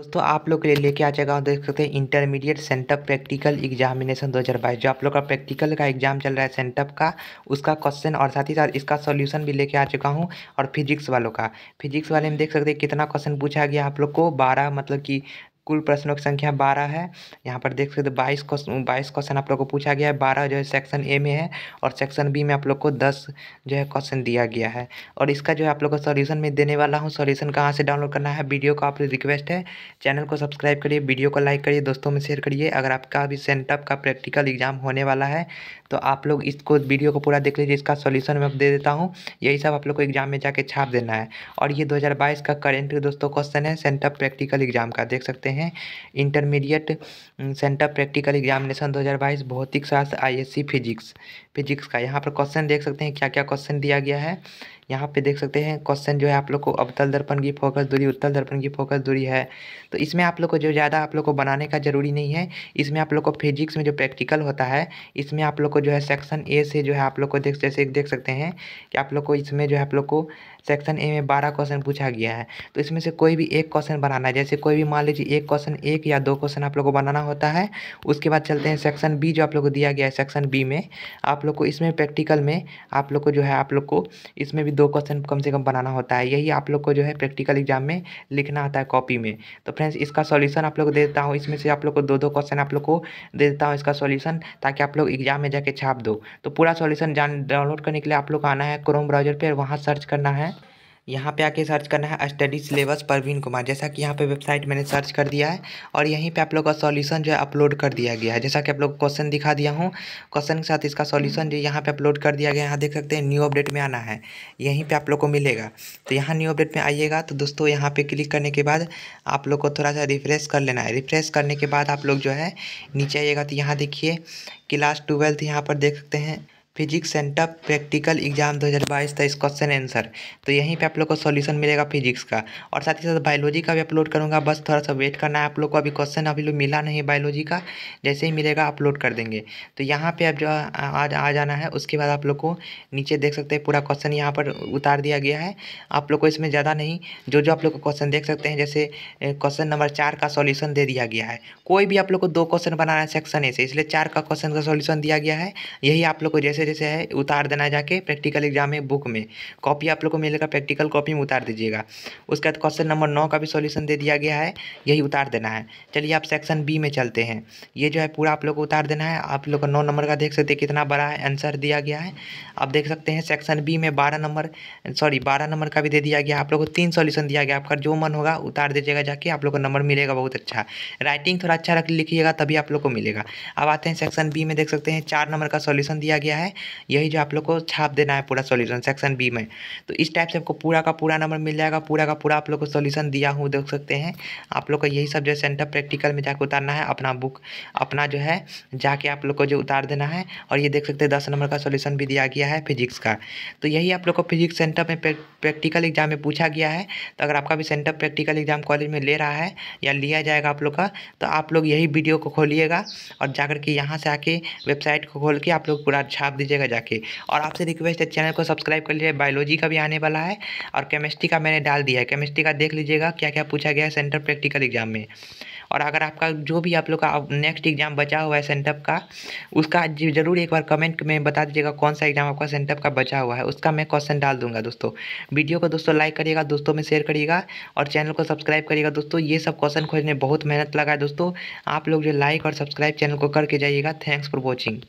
दोस्तों आप लोग के लिए लेके आ जाएगा देख सकते हैं इंटरमीडिएट सेंटअप प्रैक्टिकल एग्जामिनेशन 2022 जो आप लोग का प्रैक्टिकल का एग्जाम चल रहा है सेंटअप का उसका क्वेश्चन और साथ ही साथ इसका सॉल्यूशन भी लेके आ चुका हूँ और फिजिक्स वालों का फिजिक्स वाले में देख सकते हैं कितना क्वेश्चन पूछा गया आप लोग को बारह मतलब कि कुल प्रश्नों की संख्या बारह है यहाँ पर देख सकते हो बाईस क्वेश्चन बाईस क्वेश्चन आप लोग को पूछा गया है बारह जो है सेक्शन ए में है और सेक्शन बी में आप लोग को दस जो है क्वेश्चन दिया गया है और इसका जो है आप लोग को सॉल्यूशन में देने वाला हूँ सॉल्यूशन कहाँ से डाउनलोड करना है वीडियो का आप रिक्वेस्ट है चैनल को सब्सक्राइब करिए वीडियो को लाइक करिए दोस्तों में शेयर करिए अगर आपका अभी सेंटअप का प्रैक्टिकल एग्जाम होने वाला है तो आप लोग इसको वीडियो को पूरा देख लीजिए इसका सोल्यूशन मैं दे देता हूँ यही सब आप लोग को एग्जाम में जाके छाप देना है और ये दो का करेंट दोस्तों क्वेश्चन है सेंटअप प्रैक्टिकल एग्जाम का देख सकते हैं सकते हैं इंटरमीडिएट सेंटर प्रैक्टिकल एग्जामिनेशन 2022 भौतिक शास्त्र आईएससी फिजिक्स फिजिक्स का यहाँ पर क्वेश्चन देख सकते हैं क्या क्या क्वेश्चन दिया गया है यहाँ पे देख सकते हैं क्वेश्चन जो है आप लोग को अवतल दर्पण की फोकस दूरी उत्तल दर्पण की फोकस दूरी है तो इसमें आप लोग को जो ज़्यादा आप लोग को बनाने का ज़रूरी नहीं है इसमें आप लोग को फिजिक्स में जो प्रैक्टिकल होता है इसमें आप लोग को जो है सेक्शन ए से जो है आप लोग को देख जैसे देख सकते हैं कि आप लोग को इसमें जो है आप लोग को सेक्शन ए में बारह क्वेश्चन पूछा गया है तो इसमें से कोई भी एक क्वेश्चन बनाना है जैसे कोई भी मान लीजिए एक क्वेश्चन एक या दो क्वेश्चन आप लोग को बनाना होता है उसके बाद चलते हैं सेक्शन बी जो आप लोग को दिया गया है सेक्शन बी में आप लोग को इसमें प्रैक्टिकल में आप लोग को जो है आप लोग को इसमें भी दो क्वेश्चन कम से कम बनाना होता है यही आप लोग को जो है प्रैक्टिकल एग्जाम में लिखना आता है कॉपी में तो फ्रेंड्स इसका सॉल्यूशन आप लोग दे देता हूँ इसमें से आप लोग को दो दो क्वेश्चन आप लोग को दे देता हूँ इसका सॉल्यूशन ताकि आप लोग एग्जाम में जाके छाप दो तो पूरा सॉल्यूशन जान डाउनलोड करने के लिए आप लोग आना है क्रोम ब्राउजर पर वहाँ सर्च करना है यहाँ पे आके सर्च करना है स्टडी सिलेबस परवीन कुमार जैसा कि यहाँ पे वेबसाइट मैंने सर्च कर दिया है और यहीं पे आप लोग का सॉल्यूशन जो है अपलोड कर दिया गया है जैसा कि आप लोग क्वेश्चन दिखा दिया हूँ क्वेश्चन के साथ इसका सॉल्यूशन जो यहाँ पे अपलोड कर दिया गया है यहाँ देख सकते हैं न्यू अपडेट में आना है यहीं पर आप लोग को मिलेगा तो यहाँ न्यू अपडेट में आइएगा तो दोस्तों यहाँ पर क्लिक करने के बाद आप लोग को थोड़ा सा रिफ्रेश कर लेना है रिफ्रेश करने के बाद आप लोग जो है नीचे आइएगा तो यहाँ देखिए क्लास ट्वेल्थ यहाँ पर देख सकते हैं फिजिक्स सेंटर प्रैक्टिकल एग्जाम 2022 था इस क्वेश्चन आंसर तो यहीं पे आप लोग को सॉल्यूशन मिलेगा फिजिक्स का और साथ ही साथ बायोलॉजी का भी अपलोड करूँगा बस थोड़ा सा वेट करना है आप लोग को अभी क्वेश्चन अभी लोग मिला नहीं बायोलॉजी का जैसे ही मिलेगा अपलोड कर देंगे तो यहाँ पर आप जो आज आ जाना है उसके बाद आप लोग को नीचे देख सकते हैं पूरा क्वेश्चन यहाँ पर उतार दिया गया है आप लोग को इसमें ज़्यादा नहीं जो जो आप लोग को क्वेश्चन देख सकते हैं जैसे क्वेश्चन नंबर चार का सॉल्यूशन दे दिया गया है कोई भी आप लोग को दो क्वेश्चन बनाना है सेक्शन ए से इसलिए चार का क्वेश्चन का सॉल्यूशन दिया गया है यही आप लोग को जैसे तरीके से है उतार देना जाके प्रैक्टिकल एग्जाम है बुक में कॉपी आप लोग को मिलेगा प्रैक्टिकल कॉपी में उतार दीजिएगा उसके बाद क्वेश्चन नंबर नौ का भी सॉल्यूशन दे दिया गया है यही उतार देना है चलिए आप सेक्शन बी में चलते हैं ये जो है पूरा आप लोग को उतार देना है आप लोग का नौ नंबर का देख सकते हैं कितना बड़ा है आंसर दिया गया है आप देख सकते हैं सेक्शन बी में बारह नंबर सॉरी बारह नंबर का भी दे दिया गया आप लोग को तीन सॉल्यूशन दिया गया आपका जो मन होगा उतार दीजिएगा जाके आप लोग को नंबर मिलेगा बहुत अच्छा राइटिंग थोड़ा अच्छा रख लिखिएगा तभी आप लोग को मिलेगा अब आते हैं सेक्शन बी में देख सकते हैं चार नंबर का सॉल्यूशन दिया गया है है यही जो आप लोग को छाप देना है पूरा सॉल्यूशन सेक्शन बी में तो इस टाइप से आपको पूरा का पूरा नंबर मिल जाएगा पूरा का पूरा आप लोग को सोल्यूशन दिया हूँ देख सकते हैं आप लोग का यही सब जो सेंटर प्रैक्टिकल में जाकर उतारना है अपना बुक अपना जो है जाके आप लोग को जो उतार देना है और ये देख सकते हैं दस नंबर का सोल्यूशन भी दिया गया है फिजिक्स का तो यही आप लोग को फिजिक्स सेंटर में प्रैक्टिकल एग्जाम में पूछा गया है तो अगर आपका भी सेंटर प्रैक्टिकल एग्जाम कॉलेज में ले रहा है या लिया जाएगा आप लोग का तो आप लोग यही वीडियो को खोलिएगा और जाकर के यहाँ से आके वेबसाइट को खोल के आप लोग पूरा छाप दीजिएगा जाके और आपसे रिक्वेस्ट है चैनल को सब्सक्राइब कर लीजिए बायोलॉजी का भी आने वाला है और केमिस्ट्री का मैंने डाल दिया है केमिस्ट्री का देख लीजिएगा क्या क्या पूछा गया है सेंटर प्रैक्टिकल एग्जाम में और अगर आपका जो भी आप लोग का नेक्स्ट एग्जाम बचा हुआ है सेंटअप का उसका ज़रूर एक बार कमेंट में बता दीजिएगा कौन सा एग्जाम आपका सेंटअप का बचा हुआ है उसका मैं क्वेश्चन डाल दूंगा दोस्तों वीडियो को दोस्तों लाइक करिएगा दोस्तों में शेयर करिएगा और चैनल को सब्सक्राइब करिएगा दोस्तों ये सब क्वेश्चन खोजने बहुत मेहनत लगा है दोस्तों आप लोग जो लाइक और सब्सक्राइब चैनल को करके जाइएगा थैंक्स फॉर वॉचिंग